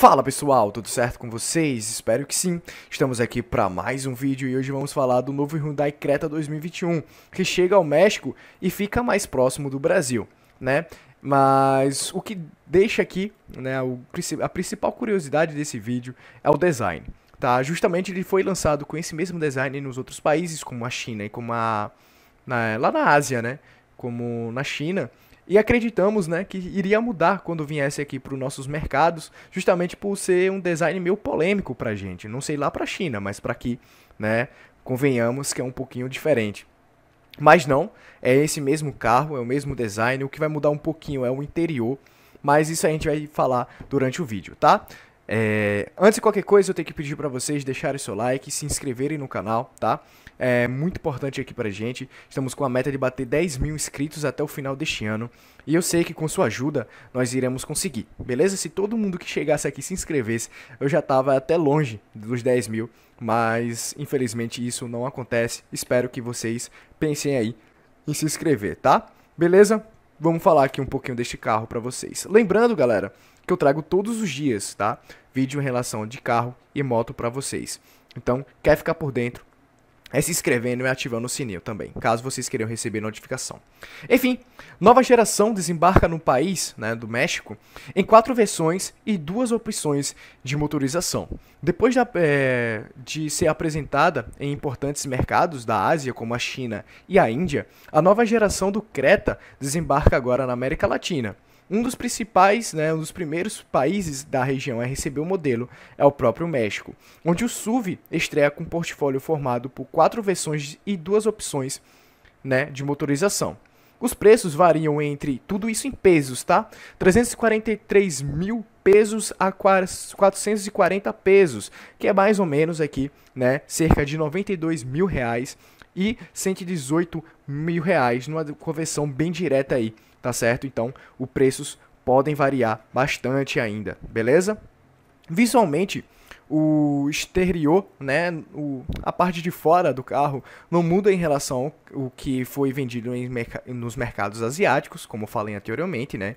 Fala pessoal, tudo certo com vocês? Espero que sim. Estamos aqui para mais um vídeo e hoje vamos falar do novo Hyundai Creta 2021, que chega ao México e fica mais próximo do Brasil, né? Mas o que deixa aqui, né, a principal curiosidade desse vídeo é o design, tá? Justamente ele foi lançado com esse mesmo design nos outros países, como a China e como a na, né, lá na Ásia, né? Como na China, e acreditamos né, que iria mudar quando viesse aqui para os nossos mercados, justamente por ser um design meio polêmico para a gente. Não sei lá para a China, mas para aqui, né, convenhamos que é um pouquinho diferente. Mas não, é esse mesmo carro, é o mesmo design, o que vai mudar um pouquinho é o interior, mas isso a gente vai falar durante o vídeo, tá? É, antes de qualquer coisa, eu tenho que pedir para vocês deixarem seu like, se inscreverem no canal, tá? É muito importante aqui pra gente. Estamos com a meta de bater 10 mil inscritos até o final deste ano. E eu sei que com sua ajuda nós iremos conseguir, beleza? Se todo mundo que chegasse aqui se inscrevesse, eu já tava até longe dos 10 mil. Mas infelizmente isso não acontece. Espero que vocês pensem aí em se inscrever, tá? Beleza? Vamos falar aqui um pouquinho deste carro para vocês. Lembrando, galera, que eu trago todos os dias, tá? vídeo em relação de carro e moto para vocês. Então, quer ficar por dentro? É se inscrevendo e ativando o sininho também, caso vocês queiram receber notificação. Enfim, nova geração desembarca no país, né, do México, em quatro versões e duas opções de motorização. Depois é, de ser apresentada em importantes mercados da Ásia, como a China e a Índia, a nova geração do Creta desembarca agora na América Latina. Um dos principais, né, um dos primeiros países da região a receber o modelo é o próprio México, onde o SUV estreia com um portfólio formado por quatro versões e duas opções né, de motorização. Os preços variam entre tudo isso em pesos, tá? 343 mil pesos a 440 pesos, que é mais ou menos aqui, né? Cerca de 92 mil reais e 118 mil reais, numa conversão bem direta aí tá certo? Então, os preços podem variar bastante ainda, beleza? Visualmente, o exterior, né, o, a parte de fora do carro não muda em relação ao que foi vendido em, nos mercados asiáticos, como falei anteriormente, né?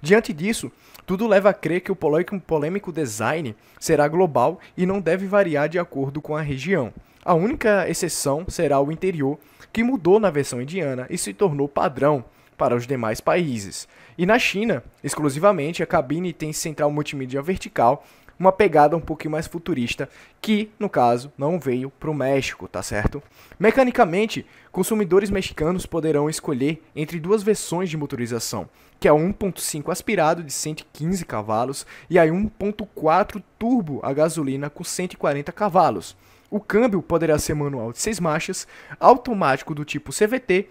Diante disso, tudo leva a crer que o polêmico design será global e não deve variar de acordo com a região. A única exceção será o interior, que mudou na versão indiana e se tornou padrão para os demais países. E na China, exclusivamente, a cabine tem central multimídia vertical, uma pegada um pouquinho mais futurista, que, no caso, não veio para o México, tá certo? Mecanicamente, consumidores mexicanos poderão escolher entre duas versões de motorização, que é 1.5 aspirado de 115 cavalos e a 1.4 turbo a gasolina com 140 cavalos. O câmbio poderá ser manual de 6 marchas, automático do tipo CVT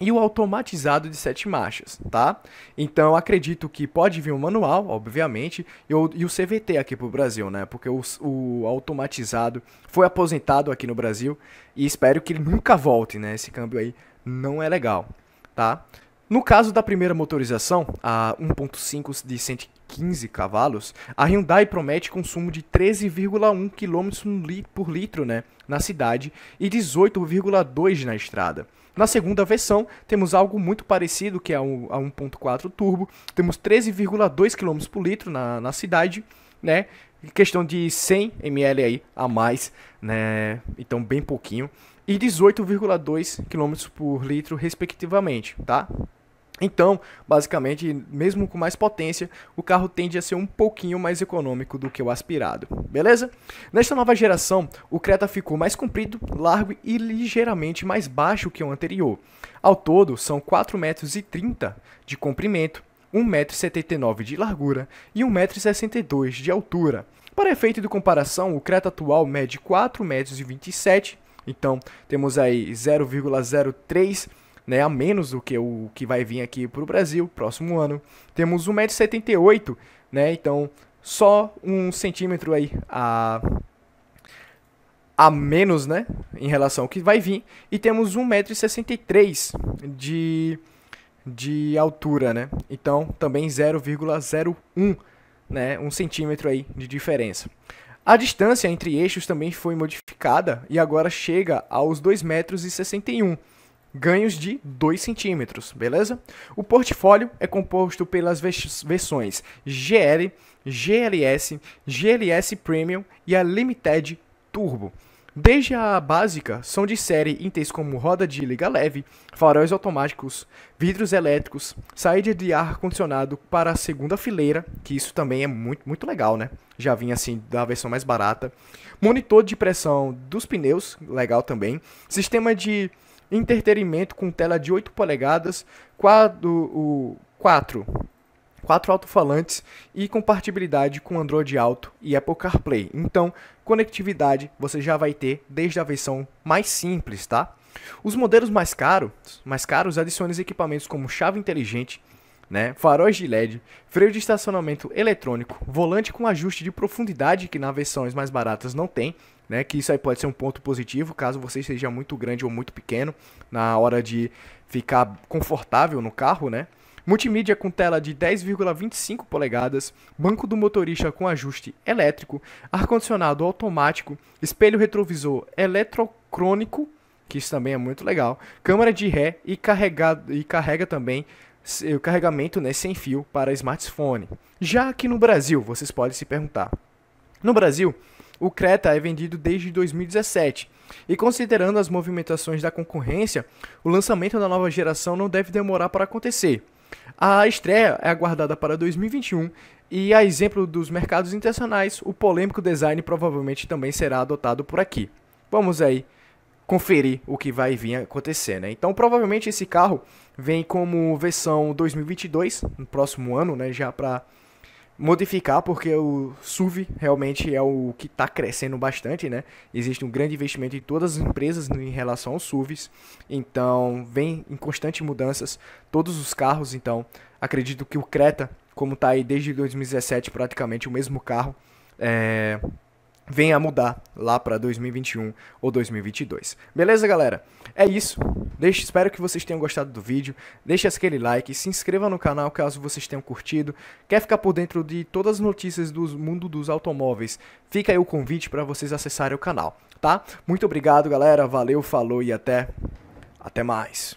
e o automatizado de sete marchas, tá? Então acredito que pode vir um manual, obviamente, e o, e o CVT aqui pro Brasil, né? Porque o, o, automatizado foi aposentado aqui no Brasil e espero que ele nunca volte, né? Esse câmbio aí não é legal, tá? No caso da primeira motorização, a 1.5 de 115 cavalos, a Hyundai promete consumo de 13,1 km por litro né, na cidade e 18,2 na estrada. Na segunda versão, temos algo muito parecido, que é a 1.4 turbo, temos 13,2 km por litro na, na cidade, né, questão de 100 ml aí a mais, né? Então bem pouquinho e 18,2 km por litro respectivamente, tá? Então, basicamente, mesmo com mais potência, o carro tende a ser um pouquinho mais econômico do que o aspirado, beleza? Nesta nova geração, o Creta ficou mais comprido, largo e ligeiramente mais baixo que o anterior. Ao todo, são 4,30 metros de comprimento, 1,79m de largura e 1,62m de altura. Para efeito de comparação, o Creta atual mede 4,27m, então temos aí 0,03 né, a menos do que o que vai vir aqui para o Brasil próximo ano. Temos 1,78m, né, então só um centímetro aí a, a menos né, em relação ao que vai vir. E temos 1,63m de, de altura, né? então também 0,01 né, um centímetro aí de diferença. A distância entre eixos também foi modificada e agora chega aos 2,61 metros ganhos de 2 centímetros, beleza? O portfólio é composto pelas versões GL, GLS, GLS Premium e a Limited Turbo. Desde a básica, são de série itens como roda de liga leve, faróis automáticos, vidros elétricos, saída de ar condicionado para a segunda fileira, que isso também é muito, muito legal, né? Já vinha assim da versão mais barata. Monitor de pressão dos pneus, legal também. Sistema de entretenimento com tela de 8 polegadas, quadro, o 4 quatro alto-falantes e compatibilidade com Android Auto e Apple CarPlay. Então, conectividade você já vai ter desde a versão mais simples, tá? Os modelos mais caros, mais caros adicionam equipamentos como chave inteligente, né? Faróis de LED, freio de estacionamento eletrônico, volante com ajuste de profundidade que nas versões mais baratas não tem, né? Que isso aí pode ser um ponto positivo, caso você seja muito grande ou muito pequeno na hora de ficar confortável no carro, né? Multimídia com tela de 10,25 polegadas, banco do motorista com ajuste elétrico, ar-condicionado automático, espelho retrovisor eletrocrônico, que isso também é muito legal, câmera de ré e, e carrega também o eh, carregamento né, sem fio para smartphone. Já aqui no Brasil, vocês podem se perguntar. No Brasil, o Creta é vendido desde 2017 e, considerando as movimentações da concorrência, o lançamento da nova geração não deve demorar para acontecer. A estreia é aguardada para 2021 e, a exemplo dos mercados internacionais, o polêmico design provavelmente também será adotado por aqui. Vamos aí conferir o que vai vir acontecer, né? Então, provavelmente esse carro vem como versão 2022, no próximo ano, né, já para modificar, porque o SUV realmente é o que está crescendo bastante, né? Existe um grande investimento em todas as empresas em relação aos SUVs, então vem em constantes mudanças todos os carros, então acredito que o Creta, como está aí desde 2017 praticamente o mesmo carro, é, venha mudar lá para 2021 ou 2022. Beleza, galera? É isso. deixa espero que vocês tenham gostado do vídeo. Deixe aquele like, se inscreva no canal caso vocês tenham curtido. Quer ficar por dentro de todas as notícias do mundo dos automóveis? Fica aí o convite para vocês acessarem o canal, tá? Muito obrigado, galera. Valeu, falou e até até mais.